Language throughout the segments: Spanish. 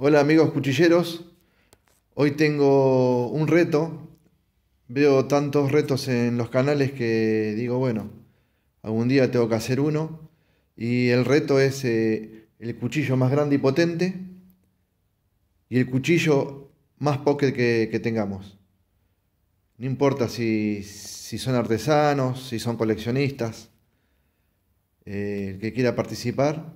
Hola amigos cuchilleros, hoy tengo un reto. Veo tantos retos en los canales que digo, bueno, algún día tengo que hacer uno. Y el reto es eh, el cuchillo más grande y potente y el cuchillo más pocket que, tengamos. No importa si, son artesanos, si son coleccionistas, eh, el que quiera participar,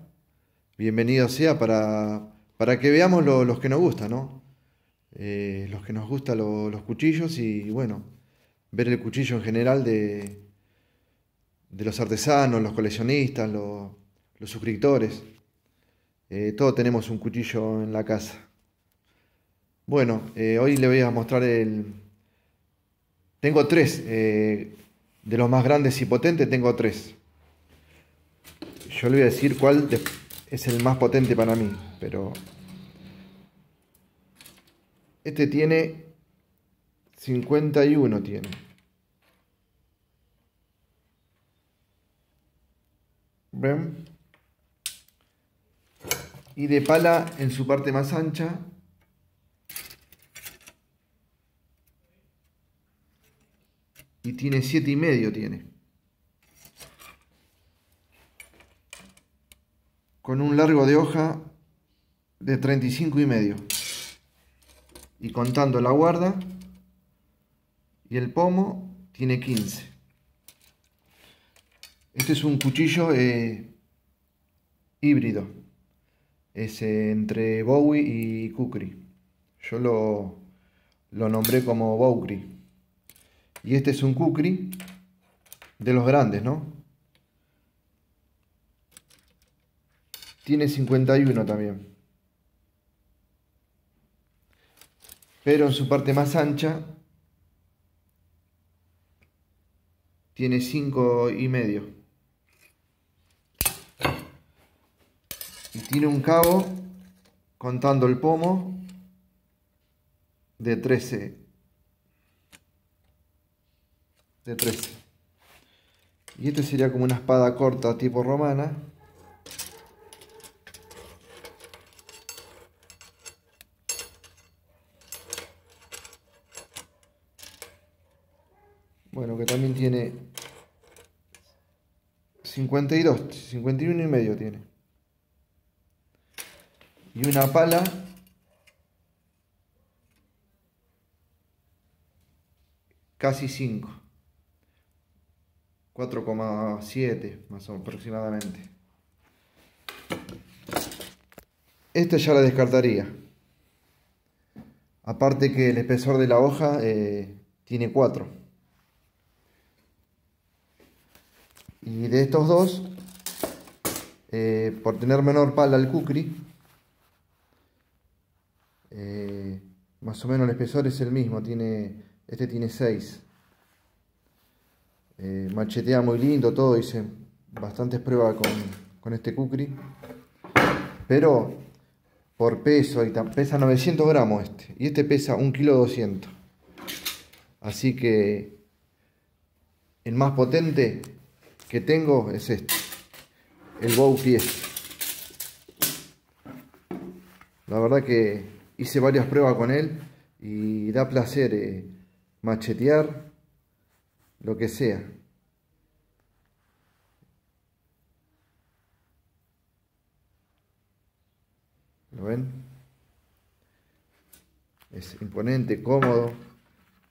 bienvenido sea para para que veamos los que nos gustan, ¿no? Eh, los que nos gustan los cuchillos y bueno, ver el cuchillo en general de, de los artesanos, los coleccionistas, los, suscriptores. Eh, todos tenemos un cuchillo en la casa. Bueno, eh, hoy le voy a mostrar el... Tengo tres, de los más grandes y potentes tengo tres. Yo le voy a decir cuál es el más potente para mí, pero este tiene 51 tiene. ¿Ven? Y de pala en su parte más ancha. Y tiene siete y medio tiene. Con un largo de hoja de 35 y medio y contando la guarda y el pomo tiene 15 este es un cuchillo eh, híbrido es eh, entre Bowie y Kukri yo lo, nombré como Bowgri. y este es un Kukri de los grandes ¿no? tiene 51 también pero en su parte más ancha tiene 5 y medio. Y tiene un cabo contando el pomo de 13 de 13 y este sería como una espada corta tipo romana Bueno, que también tiene 52, 51 y medio tiene. Y una pala. Casi 5. 4,7 más o aproximadamente. Esta ya la descartaría. Aparte que el espesor de la hoja eh, tiene 4. Y de estos dos, eh, por tener menor pala al Kukri, eh, más o menos el espesor es el mismo, tiene, este tiene 6. Eh, machetea muy lindo todo, hice bastantes pruebas con, este Kukri. Pero por peso, pesa 900 gramos este, y este pesa kilo kg. Así que el más potente que tengo es este, el Bow pie La verdad que hice varias pruebas con él y da placer eh, machetear lo que sea. ¿Lo ven? Es imponente, cómodo,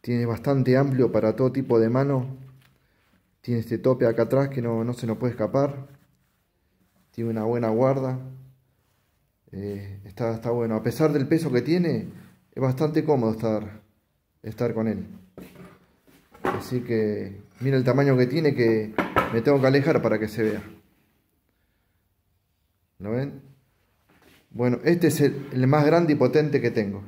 tiene bastante amplio para todo tipo de mano tiene este tope acá atrás que no, se nos puede escapar. Tiene una buena guarda. Eh, está, está bueno. A pesar del peso que tiene, es bastante cómodo estar, estar con él. Así que mira el tamaño que tiene que me tengo que alejar para que se vea. ¿Lo ven? Bueno, este es el, el más grande y potente que tengo.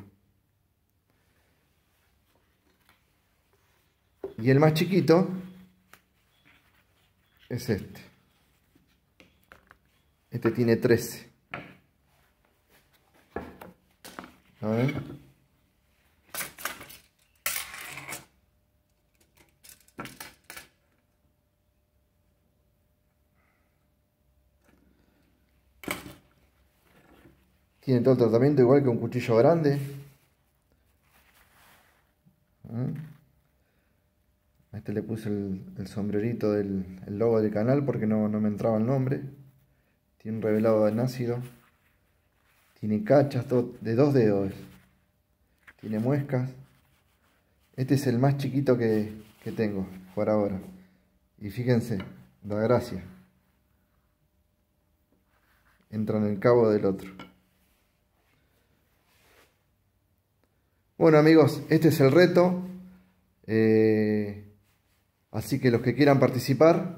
Y el más chiquito es este. Este tiene 13. Tiene todo el tratamiento igual que un cuchillo grande. ¿Mm? Este le puse el, sombrerito del logo del canal porque no, me entraba el nombre. Tiene un revelado de ácido. Tiene cachas de dos dedos. Tiene muescas. Este es el más chiquito que, tengo por ahora. Y fíjense, da gracia. Entra en el cabo del otro. Bueno amigos, este es el reto. Eh, Así que los que quieran participar,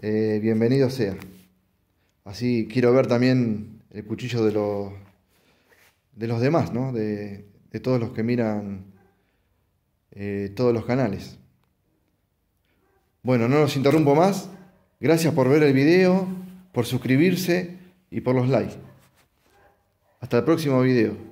bienvenidos eh, bienvenido sea. Así quiero ver también el cuchillo de los, de los demás, ¿no? de, todos los que miran eh, todos los canales. Bueno, no los interrumpo más. Gracias por ver el video, por suscribirse y por los likes. Hasta el próximo video.